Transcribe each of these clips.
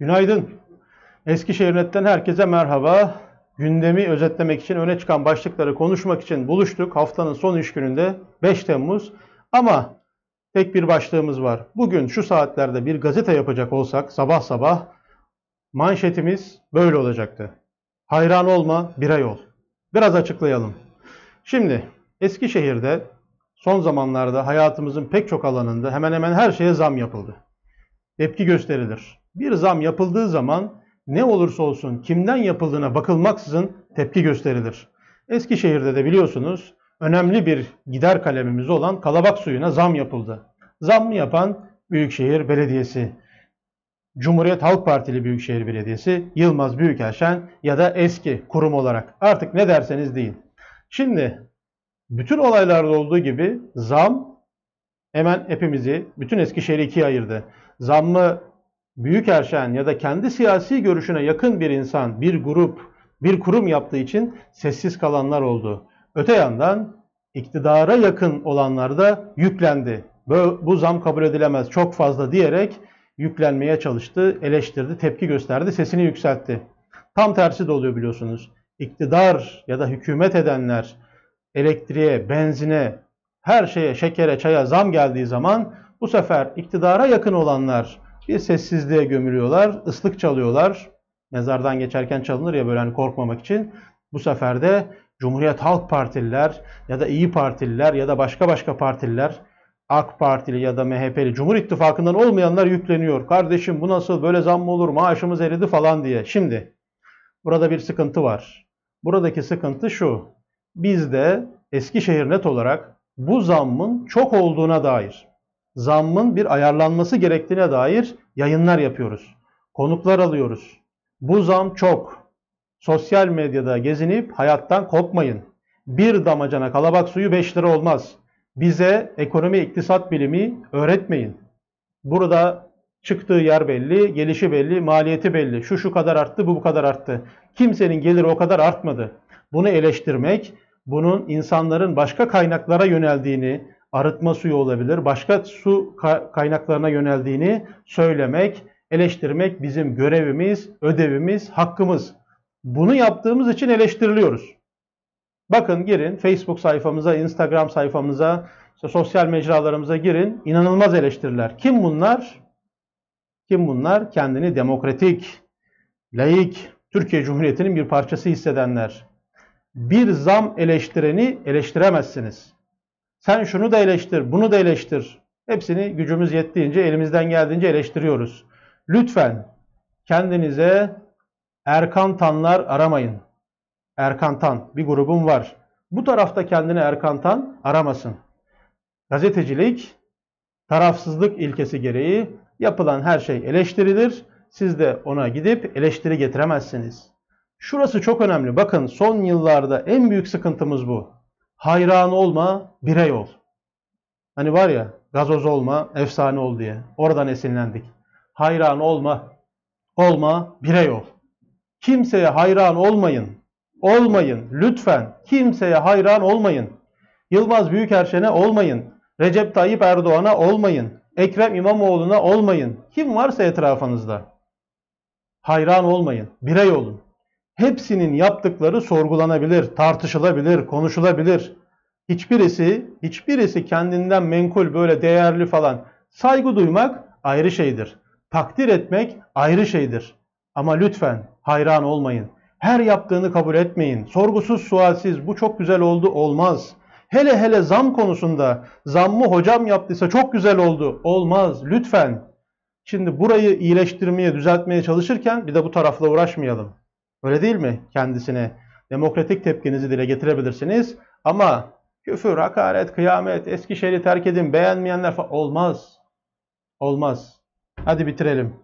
Günaydın. Eskişehir Net'ten herkese merhaba. Gündemi özetlemek için öne çıkan başlıkları konuşmak için buluştuk. Haftanın son iş gününde 5 Temmuz. Ama tek bir başlığımız var. Bugün şu saatlerde bir gazete yapacak olsak sabah sabah manşetimiz böyle olacaktı. Hayran olma, birey ol. Biraz açıklayalım. Şimdi Eskişehir'de son zamanlarda hayatımızın pek çok alanında hemen hemen her şeye zam yapıldı tepki gösterilir. Bir zam yapıldığı zaman ne olursa olsun kimden yapıldığına bakılmaksızın tepki gösterilir. Eskişehir'de de biliyorsunuz önemli bir gider kalemimiz olan kalabak suyuna zam yapıldı. Zam yapan Büyükşehir Belediyesi, Cumhuriyet Halk Partili Büyükşehir Belediyesi, Yılmaz Büyükelşen ya da eski kurum olarak artık ne derseniz deyin. Şimdi bütün olaylarda olduğu gibi zam hemen hepimizi, bütün Eskişehir'i ikiye ayırdı zammı büyük erşen ya da kendi siyasi görüşüne yakın bir insan, bir grup, bir kurum yaptığı için sessiz kalanlar oldu. Öte yandan iktidara yakın olanlar da yüklendi. Bu zam kabul edilemez çok fazla diyerek yüklenmeye çalıştı, eleştirdi, tepki gösterdi, sesini yükseltti. Tam tersi de oluyor biliyorsunuz. İktidar ya da hükümet edenler elektriğe, benzine, her şeye, şekere, çaya zam geldiği zaman bu sefer iktidara yakın olanlar bir sessizliğe gömülüyorlar, ıslık çalıyorlar. Mezardan geçerken çalınır ya böyle hani korkmamak için. Bu sefer de Cumhuriyet Halk Partililer ya da İyi Partililer ya da başka başka partililer AK Partili ya da MHP'li Cumhur İttifakı'ndan olmayanlar yükleniyor. Kardeşim bu nasıl böyle zam mı olur maaşımız eridi falan diye. Şimdi burada bir sıkıntı var. Buradaki sıkıntı şu. Biz de Eskişehir net olarak bu zammın çok olduğuna dair zammın bir ayarlanması gerektiğine dair yayınlar yapıyoruz. Konuklar alıyoruz. Bu zam çok. Sosyal medyada gezinip hayattan kopmayın. Bir damacana kalabak suyu 5 lira olmaz. Bize ekonomi iktisat bilimi öğretmeyin. Burada çıktığı yer belli, gelişi belli, maliyeti belli. Şu şu kadar arttı, bu bu kadar arttı. Kimsenin geliri o kadar artmadı. Bunu eleştirmek, bunun insanların başka kaynaklara yöneldiğini, arıtma suyu olabilir, başka su kaynaklarına yöneldiğini söylemek, eleştirmek bizim görevimiz, ödevimiz, hakkımız. Bunu yaptığımız için eleştiriliyoruz. Bakın girin Facebook sayfamıza, Instagram sayfamıza, sosyal mecralarımıza girin. İnanılmaz eleştiriler. Kim bunlar? Kim bunlar? Kendini demokratik, laik, Türkiye Cumhuriyeti'nin bir parçası hissedenler. Bir zam eleştireni eleştiremezsiniz. Sen şunu da eleştir, bunu da eleştir. Hepsini gücümüz yettiğince, elimizden geldiğince eleştiriyoruz. Lütfen kendinize Erkan Tanlar aramayın. Erkan Tan bir grubum var. Bu tarafta kendini Erkan Tan aramasın. Gazetecilik tarafsızlık ilkesi gereği yapılan her şey eleştirilir. Siz de ona gidip eleştiri getiremezsiniz. Şurası çok önemli. Bakın son yıllarda en büyük sıkıntımız bu. Hayran olma, birey ol. Hani var ya, gazoz olma, efsane ol diye. Oradan esinlendik. Hayran olma, olma, birey ol. Kimseye hayran olmayın. Olmayın, lütfen. Kimseye hayran olmayın. Yılmaz Büyükerşen'e olmayın. Recep Tayyip Erdoğan'a olmayın. Ekrem İmamoğlu'na olmayın. Kim varsa etrafınızda. Hayran olmayın. Birey olun hepsinin yaptıkları sorgulanabilir, tartışılabilir, konuşulabilir. Hiçbirisi, hiçbirisi kendinden menkul böyle değerli falan. Saygı duymak ayrı şeydir. Takdir etmek ayrı şeydir. Ama lütfen hayran olmayın. Her yaptığını kabul etmeyin. Sorgusuz sualsiz bu çok güzel oldu olmaz. Hele hele zam konusunda zammı hocam yaptıysa çok güzel oldu olmaz lütfen. Şimdi burayı iyileştirmeye düzeltmeye çalışırken bir de bu tarafla uğraşmayalım. Öyle değil mi? Kendisine demokratik tepkinizi dile getirebilirsiniz ama küfür, hakaret, kıyamet, Eskişehir'i terk edin, beğenmeyenler falan olmaz. Olmaz. Hadi bitirelim.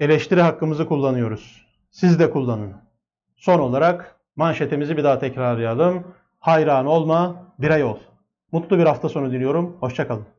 Eleştiri hakkımızı kullanıyoruz. Siz de kullanın. Son olarak manşetimizi bir daha tekrarlayalım. Hayran olma, birey ol. Mutlu bir hafta sonu diliyorum. Hoşçakalın.